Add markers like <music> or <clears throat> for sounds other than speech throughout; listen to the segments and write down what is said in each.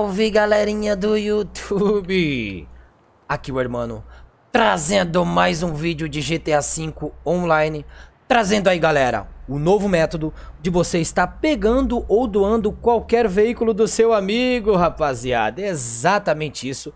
Salve galerinha do YouTube! Aqui o irmão trazendo mais um vídeo de GTA V Online. Trazendo aí galera, o novo método de você estar pegando ou doando qualquer veículo do seu amigo, rapaziada. É exatamente isso.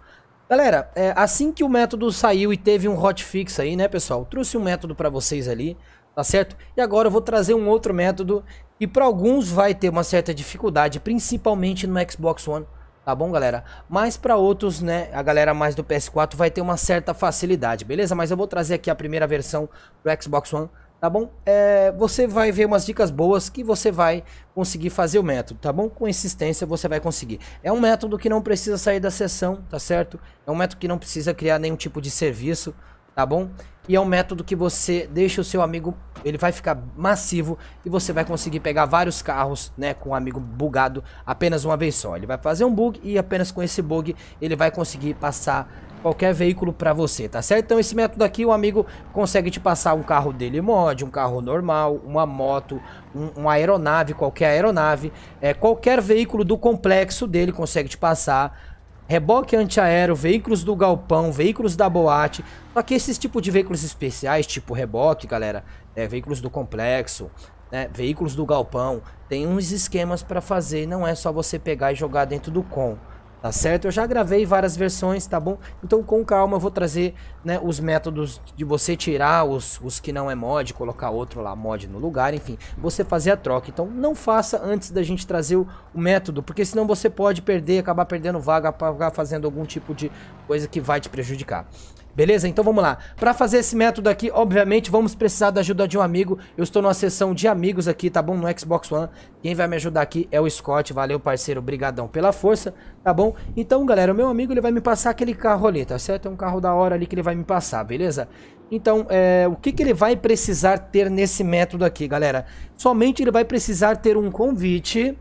Galera, é, assim que o método saiu e teve um hotfix aí, né pessoal? Trouxe um método para vocês ali, tá certo? E agora eu vou trazer um outro método e para alguns vai ter uma certa dificuldade, principalmente no Xbox One, Tá bom, galera? Mas para outros, né, a galera mais do PS4 vai ter uma certa facilidade, beleza? Mas eu vou trazer aqui a primeira versão pro Xbox One, tá bom? É, você vai ver umas dicas boas que você vai conseguir fazer o método, tá bom? Com insistência você vai conseguir. É um método que não precisa sair da sessão, tá certo? É um método que não precisa criar nenhum tipo de serviço, tá bom? E é um método que você deixa o seu amigo, ele vai ficar massivo e você vai conseguir pegar vários carros, né, com o um amigo bugado apenas uma vez só. Ele vai fazer um bug e apenas com esse bug ele vai conseguir passar qualquer veículo para você, tá certo? Então esse método aqui o amigo consegue te passar um carro dele mod, um carro normal, uma moto, um, uma aeronave, qualquer aeronave, é, qualquer veículo do complexo dele consegue te passar reboque antiaéreo, veículos do galpão, veículos da boate. Só que esses tipos de veículos especiais, tipo reboque, galera, é, veículos do complexo, né, veículos do galpão, tem uns esquemas para fazer. Não é só você pegar e jogar dentro do com tá certo? Eu já gravei várias versões, tá bom? Então com calma eu vou trazer né, os métodos de você tirar os, os que não é mod, colocar outro lá mod no lugar, enfim, você fazer a troca. Então não faça antes da gente trazer o, o método, porque senão você pode perder, acabar perdendo vaga, acabar fazendo algum tipo de coisa que vai te prejudicar. Beleza? Então vamos lá. Para fazer esse método aqui, obviamente, vamos precisar da ajuda de um amigo. Eu estou numa sessão de amigos aqui, tá bom? No Xbox One. Quem vai me ajudar aqui é o Scott. Valeu, parceiro. Obrigadão pela força, tá bom? Então, galera, o meu amigo ele vai me passar aquele carro ali, tá certo? É um carro da hora ali que ele vai me passar, beleza? Então, é, o que, que ele vai precisar ter nesse método aqui, galera? Somente ele vai precisar ter um convite,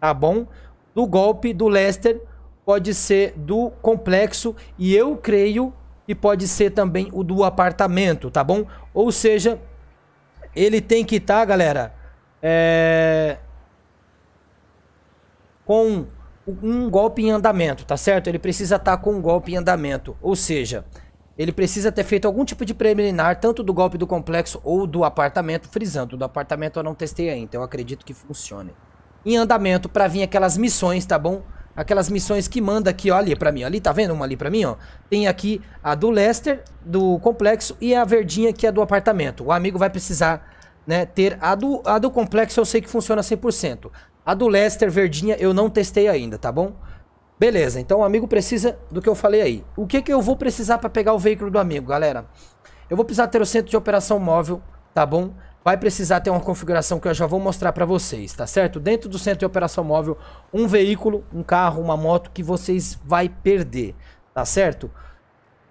tá bom? Do golpe do Lester, pode ser do complexo. E eu creio e pode ser também o do apartamento, tá bom? Ou seja, ele tem que estar, tá, galera, é... com um golpe em andamento, tá certo? Ele precisa estar tá com um golpe em andamento, ou seja, ele precisa ter feito algum tipo de preliminar, tanto do golpe do complexo ou do apartamento, frisando, do apartamento eu não testei ainda, então eu acredito que funcione. Em andamento para vir aquelas missões, tá bom? aquelas missões que manda aqui, ó, ali pra mim, ó, ali, tá vendo uma ali pra mim, ó? Tem aqui a do Lester, do complexo, e a verdinha que é do apartamento. O amigo vai precisar, né, ter a do, a do complexo eu sei que funciona 100%. A do Lester, verdinha, eu não testei ainda, tá bom? Beleza, então o amigo precisa do que eu falei aí. O que que eu vou precisar pra pegar o veículo do amigo, galera? Eu vou precisar ter o centro de operação móvel, tá bom? vai precisar ter uma configuração que eu já vou mostrar para vocês, tá certo? Dentro do centro de operação móvel, um veículo, um carro, uma moto que vocês vai perder, tá certo?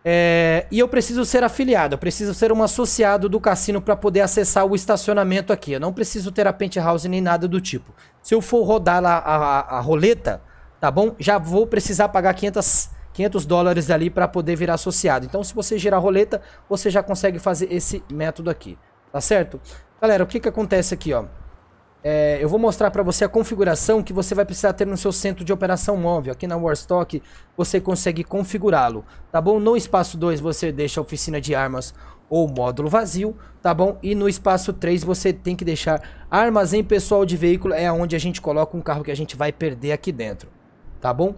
É, e eu preciso ser afiliado, eu preciso ser um associado do cassino para poder acessar o estacionamento aqui. Eu não preciso ter a penthouse nem nada do tipo. Se eu for rodar a, a, a roleta, tá bom? Já vou precisar pagar 500, 500 dólares ali para poder virar associado. Então, se você girar a roleta, você já consegue fazer esse método aqui. Tá certo? Galera, o que que acontece aqui, ó? É, eu vou mostrar para você a configuração que você vai precisar ter no seu centro de operação móvel. Aqui na Warstock você consegue configurá-lo, tá bom? No espaço 2 você deixa a oficina de armas ou módulo vazio, tá bom? E no espaço 3 você tem que deixar armazém pessoal de veículo, é onde a gente coloca um carro que a gente vai perder aqui dentro, tá bom?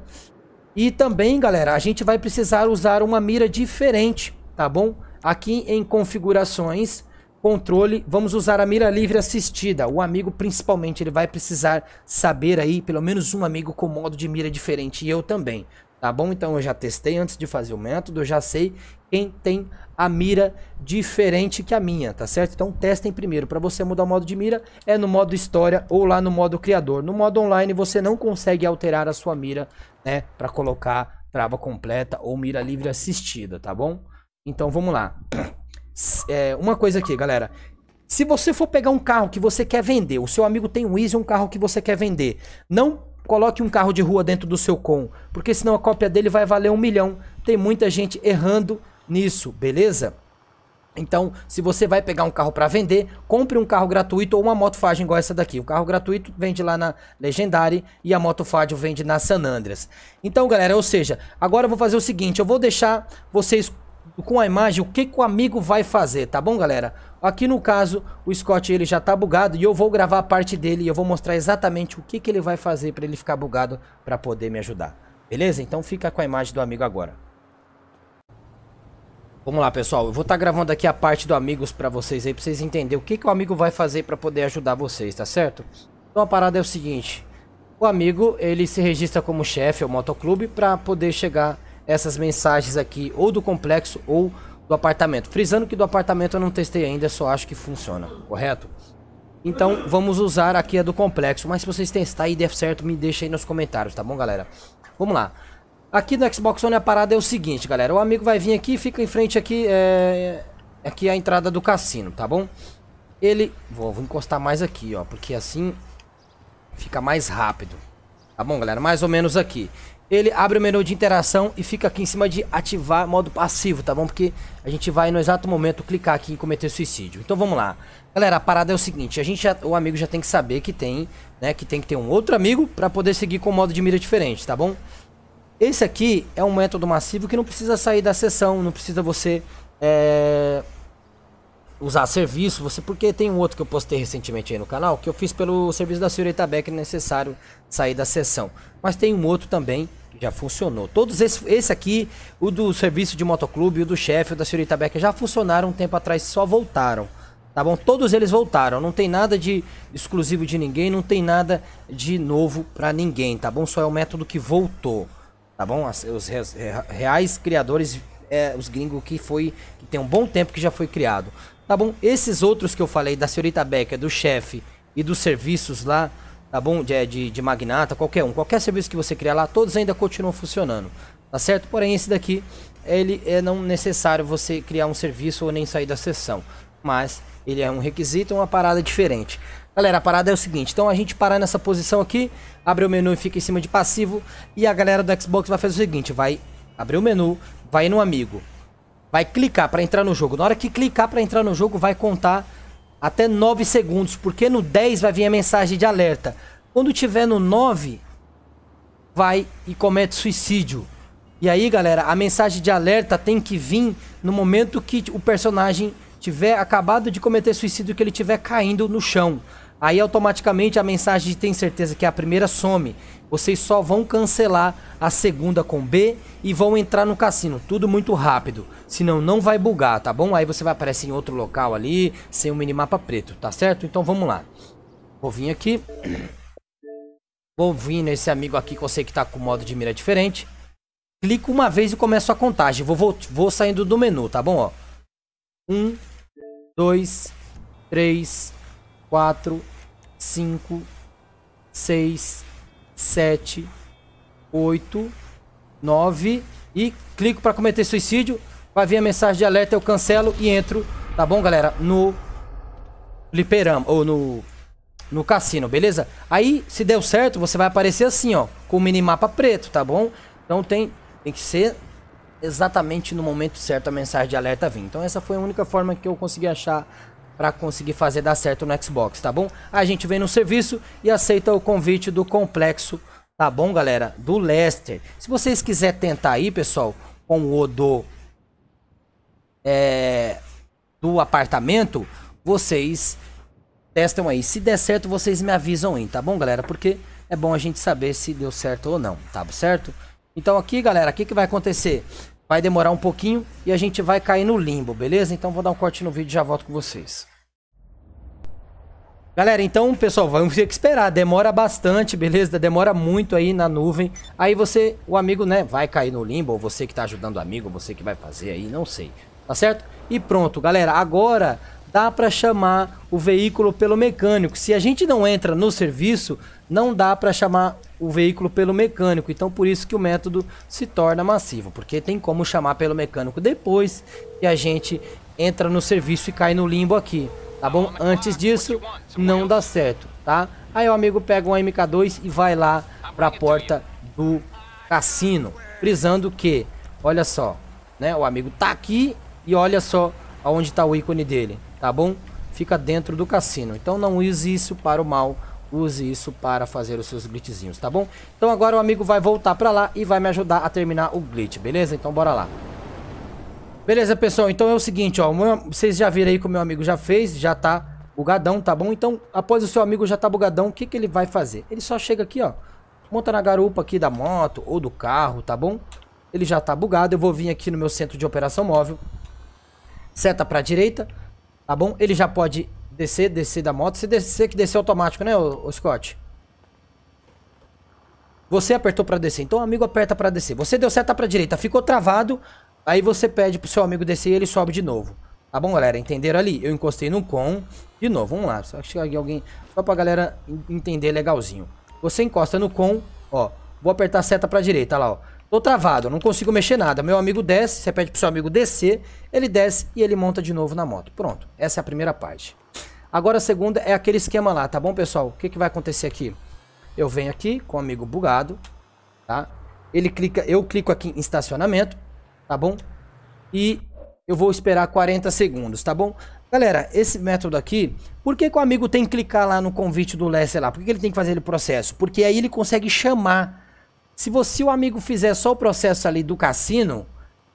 E também, galera, a gente vai precisar usar uma mira diferente, tá bom? Aqui em configurações controle, vamos usar a mira livre assistida. O amigo, principalmente, ele vai precisar saber aí, pelo menos um amigo com modo de mira diferente, e eu também. Tá bom? Então eu já testei antes de fazer o método, eu já sei quem tem a mira diferente que a minha, tá certo? Então testem primeiro. Para você mudar o modo de mira, é no modo história ou lá no modo criador. No modo online você não consegue alterar a sua mira, né, para colocar trava completa ou mira livre assistida, tá bom? Então vamos lá. <clears throat> É, uma coisa aqui, galera. Se você for pegar um carro que você quer vender, o seu amigo tem um Easy, um carro que você quer vender, não coloque um carro de rua dentro do seu com, porque senão a cópia dele vai valer um milhão. Tem muita gente errando nisso, beleza? Então, se você vai pegar um carro para vender, compre um carro gratuito ou uma moto motofagem igual essa daqui. O carro gratuito vende lá na Legendary e a moto motofagem vende na San Andreas. Então, galera, ou seja, agora eu vou fazer o seguinte, eu vou deixar vocês com a imagem o que, que o amigo vai fazer, tá bom, galera? Aqui no caso, o Scott ele já tá bugado e eu vou gravar a parte dele e eu vou mostrar exatamente o que, que ele vai fazer para ele ficar bugado para poder me ajudar. Beleza? Então fica com a imagem do amigo agora. Vamos lá, pessoal. Eu vou estar tá gravando aqui a parte do amigos para vocês aí, para vocês entenderem o que, que o amigo vai fazer para poder ajudar vocês, tá certo? Então a parada é o seguinte. O amigo, ele se registra como chefe ao motoclube para poder chegar essas mensagens aqui ou do complexo ou do apartamento. Frisando que do apartamento eu não testei ainda, só acho que funciona, correto? Então vamos usar aqui a do complexo, mas se vocês testarem e der certo, me deixa aí nos comentários, tá bom galera? Vamos lá. Aqui no Xbox One a parada é o seguinte, galera. O amigo vai vir aqui, fica em frente aqui, é... Aqui é a entrada do cassino, tá bom? Ele... Vou, vou encostar mais aqui, ó, porque assim fica mais rápido. Tá bom, galera? Mais ou menos aqui ele abre o menu de interação e fica aqui em cima de ativar modo passivo, tá bom? Porque a gente vai no exato momento clicar aqui em cometer suicídio. Então vamos lá. Galera, a parada é o seguinte, a gente já, o amigo já tem que saber que tem, né, que tem que ter um outro amigo para poder seguir com um modo de mira diferente, tá bom? Esse aqui é um método massivo que não precisa sair da sessão, não precisa você é, usar serviço, você porque tem um outro que eu postei recentemente aí no canal que eu fiz pelo serviço da senhorita Becker é necessário sair da sessão. Mas tem um outro também que já funcionou. Todos esse, esse aqui, o do serviço de motoclube, o do chefe, o da senhorita Becker já funcionaram um tempo atrás, só voltaram. Tá bom? Todos eles voltaram. Não tem nada de exclusivo de ninguém, não tem nada de novo para ninguém, tá bom? Só é o método que voltou, tá bom? Os reais criadores, é, os gringos que foi que tem um bom tempo que já foi criado. Tá bom? Esses outros que eu falei, da senhorita Becker, do chefe e dos serviços lá, tá bom? De, de, de, magnata, qualquer um, qualquer serviço que você criar lá, todos ainda continuam funcionando, tá certo? Porém, esse daqui, ele é não necessário você criar um serviço ou nem sair da sessão, mas ele é um requisito, uma parada diferente. Galera, a parada é o seguinte, então a gente parar nessa posição aqui, abre o menu e fica em cima de passivo, e a galera do Xbox vai fazer o seguinte, vai abrir o menu, vai no amigo, vai clicar para entrar no jogo. Na hora que clicar para entrar no jogo, vai contar até 9 segundos, porque no 10 vai vir a mensagem de alerta. Quando tiver no 9, vai e comete suicídio. E aí, galera, a mensagem de alerta tem que vir no momento que o personagem tiver acabado de cometer suicídio, que ele tiver caindo no chão. Aí automaticamente a mensagem de tem certeza que é a primeira some. Vocês só vão cancelar a segunda com B e vão entrar no cassino. Tudo muito rápido. Senão não vai bugar, tá bom? Aí você vai aparecer em outro local ali, sem o um minimapa preto, tá certo? Então vamos lá. Vou vir aqui. Vou vir nesse amigo aqui que eu sei que tá com modo de mira diferente. Clico uma vez e começo a contagem. Vou, vou, vou saindo do menu, tá bom? Ó. Um, dois, três, quatro, 5, 6, 7, 8, 9 e clico para cometer suicídio. Vai vir a mensagem de alerta, eu cancelo e entro, tá bom, galera? No fliperama, ou no, no cassino, beleza? Aí, se deu certo, você vai aparecer assim, ó, com o minimapa preto, tá bom? Então tem, tem que ser exatamente no momento certo a mensagem de alerta vir. Então essa foi a única forma que eu consegui achar para conseguir fazer dar certo no Xbox, tá bom? A gente vem no serviço e aceita o convite do complexo, tá bom, galera? Do Lester. Se vocês quiserem tentar aí, pessoal, com o Odo é, do apartamento, vocês testam aí. Se der certo, vocês me avisam aí, tá bom, galera? Porque é bom a gente saber se deu certo ou não, tá certo? Então aqui, galera, o que, que vai acontecer? Vai demorar um pouquinho e a gente vai cair no limbo, beleza? Então vou dar um corte no vídeo e já volto com vocês. Galera, então, pessoal, vamos ter que esperar. Demora bastante, beleza? Demora muito aí na nuvem. Aí você, o amigo, né, vai cair no limbo, ou você que tá ajudando o amigo, você que vai fazer aí, não sei. Tá certo? E pronto, galera. Agora dá para chamar o veículo pelo mecânico. Se a gente não entra no serviço, não dá para chamar o veículo pelo mecânico. Então por isso que o método se torna massivo, porque tem como chamar pelo mecânico depois que a gente entra no serviço e cai no limbo aqui, tá bom? Antes disso não dá certo, tá? Aí o amigo pega uma MK2 e vai lá para a porta do cassino, frisando que, olha só, né? O amigo tá aqui e olha só aonde tá o ícone dele, tá bom? Fica dentro do cassino. Então não use isso para o mal use isso para fazer os seus glitchzinhos, tá bom? Então agora o amigo vai voltar pra lá e vai me ajudar a terminar o glitch, beleza? Então bora lá. Beleza, pessoal, então é o seguinte, ó, vocês já viram aí que o meu amigo já fez, já tá bugadão, tá bom? Então, após o seu amigo já tá bugadão, o que que ele vai fazer? Ele só chega aqui, ó, monta na garupa aqui da moto ou do carro, tá bom? Ele já tá bugado, eu vou vir aqui no meu centro de operação móvel, seta pra direita, tá bom? Ele já pode Descer, descer da moto. Você descer que descer automático, né, ô, ô Scott? Você apertou para descer, então o amigo aperta para descer. Você deu seta para direita, ficou travado, aí você pede pro seu amigo descer e ele sobe de novo. Tá bom, galera? Entenderam ali? Eu encostei no com. De novo, vamos lá. Só que alguém. Só pra galera entender legalzinho. Você encosta no com, ó. Vou apertar a seta pra direita, lá, ó. Tô travado, não consigo mexer nada. Meu amigo desce, você pede pro seu amigo descer, ele desce e ele monta de novo na moto. Pronto. Essa é a primeira parte. Agora a segunda é aquele esquema lá, tá bom, pessoal? O que, que vai acontecer aqui? Eu venho aqui com o amigo bugado, tá? Ele clica, eu clico aqui em estacionamento, tá bom? E eu vou esperar 40 segundos, tá bom? Galera, esse método aqui, por que, que o amigo tem que clicar lá no convite do Lester lá? Por que, que ele tem que fazer o processo? Porque aí ele consegue chamar. Se você, o amigo fizer só o processo ali do cassino,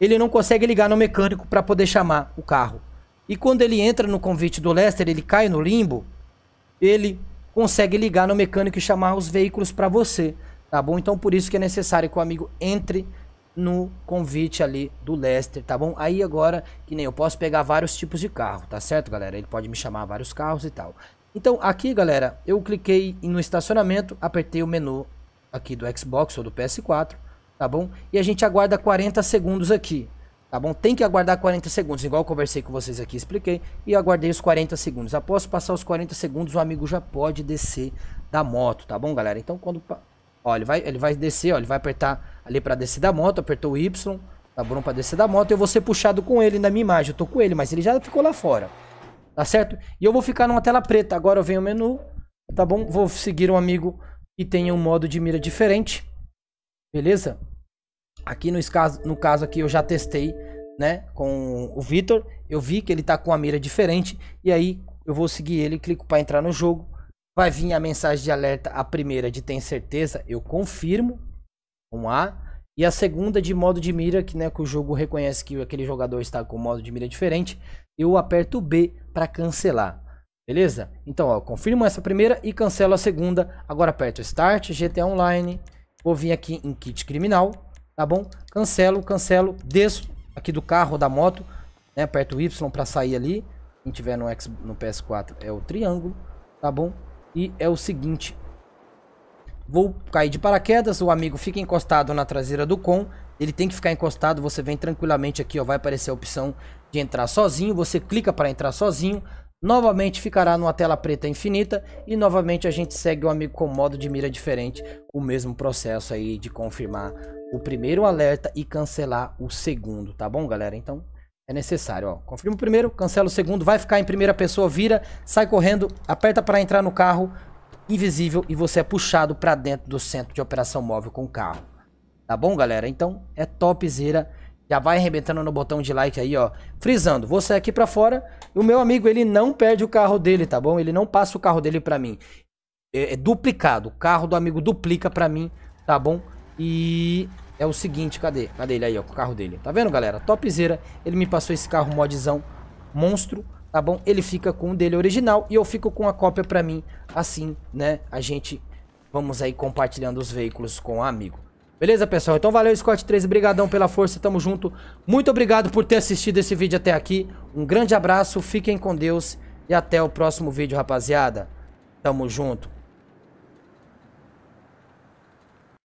ele não consegue ligar no mecânico para poder chamar o carro. E quando ele entra no convite do Lester, ele cai no limbo, ele consegue ligar no mecânico e chamar os veículos para você, tá bom? Então por isso que é necessário que o amigo entre no convite ali do Lester, tá bom? Aí agora, que nem eu posso pegar vários tipos de carro, tá certo, galera? Ele pode me chamar vários carros e tal. Então aqui, galera, eu cliquei no estacionamento, apertei o menu aqui do Xbox ou do PS4, tá bom? E a gente aguarda 40 segundos aqui. Tá bom? Tem que aguardar 40 segundos, igual eu conversei com vocês aqui, expliquei, e aguardei os 40 segundos. Após passar os 40 segundos, o amigo já pode descer da moto, tá bom, galera? Então, quando... Ó, ele vai, ele vai descer, ó, ele vai apertar ali pra descer da moto, apertou o Y, tá bom? Pra descer da moto, eu vou ser puxado com ele na minha imagem, eu tô com ele, mas ele já ficou lá fora, tá certo? E eu vou ficar numa tela preta, agora eu venho o menu, tá bom? Vou seguir um amigo que tenha um modo de mira diferente, beleza? Aqui no caso, no caso aqui eu já testei, né, com o Vitor, eu vi que ele tá com a mira diferente e aí eu vou seguir ele, clico para entrar no jogo. Vai vir a mensagem de alerta, a primeira de tem certeza, eu confirmo com A, e a segunda de modo de mira, que né, que o jogo reconhece que aquele jogador está com modo de mira diferente, eu aperto B para cancelar. Beleza? Então, ó, confirmo essa primeira e cancelo a segunda. Agora aperto Start, GTA Online. Vou vir aqui em Kit Criminal tá bom? Cancelo, cancelo, desço aqui do carro ou da moto, né? Aperto o Y para sair ali. Quem tiver no, X, no PS4 é o triângulo, tá bom? E é o seguinte, vou cair de paraquedas, o amigo fica encostado na traseira do com, ele tem que ficar encostado, você vem tranquilamente aqui, ó, vai aparecer a opção de entrar sozinho, você clica para entrar sozinho, novamente ficará numa tela preta infinita e novamente a gente segue o amigo com modo de mira diferente, o mesmo processo aí de confirmar o primeiro alerta e cancelar o segundo, tá bom galera? Então é necessário, ó, confirma o primeiro, cancela o segundo, vai ficar em primeira pessoa, vira, sai correndo, aperta para entrar no carro, invisível e você é puxado para dentro do centro de operação móvel com o carro. Tá bom galera? Então é topzera já vai arrebentando no botão de like aí, ó. Frisando, você aqui pra fora. O meu amigo, ele não perde o carro dele, tá bom? Ele não passa o carro dele pra mim. É, é duplicado. O carro do amigo duplica pra mim, tá bom? E é o seguinte, cadê? Cadê ele aí, ó? O carro dele. Tá vendo, galera? Topzera. Ele me passou esse carro modzão monstro, tá bom? Ele fica com o dele original e eu fico com a cópia pra mim. Assim, né? A gente vamos aí compartilhando os veículos com o amigo. Beleza, pessoal? Então valeu, Scott 3, brigadão pela força, tamo junto. Muito obrigado por ter assistido esse vídeo até aqui. Um grande abraço, fiquem com Deus e até o próximo vídeo, rapaziada. Tamo junto.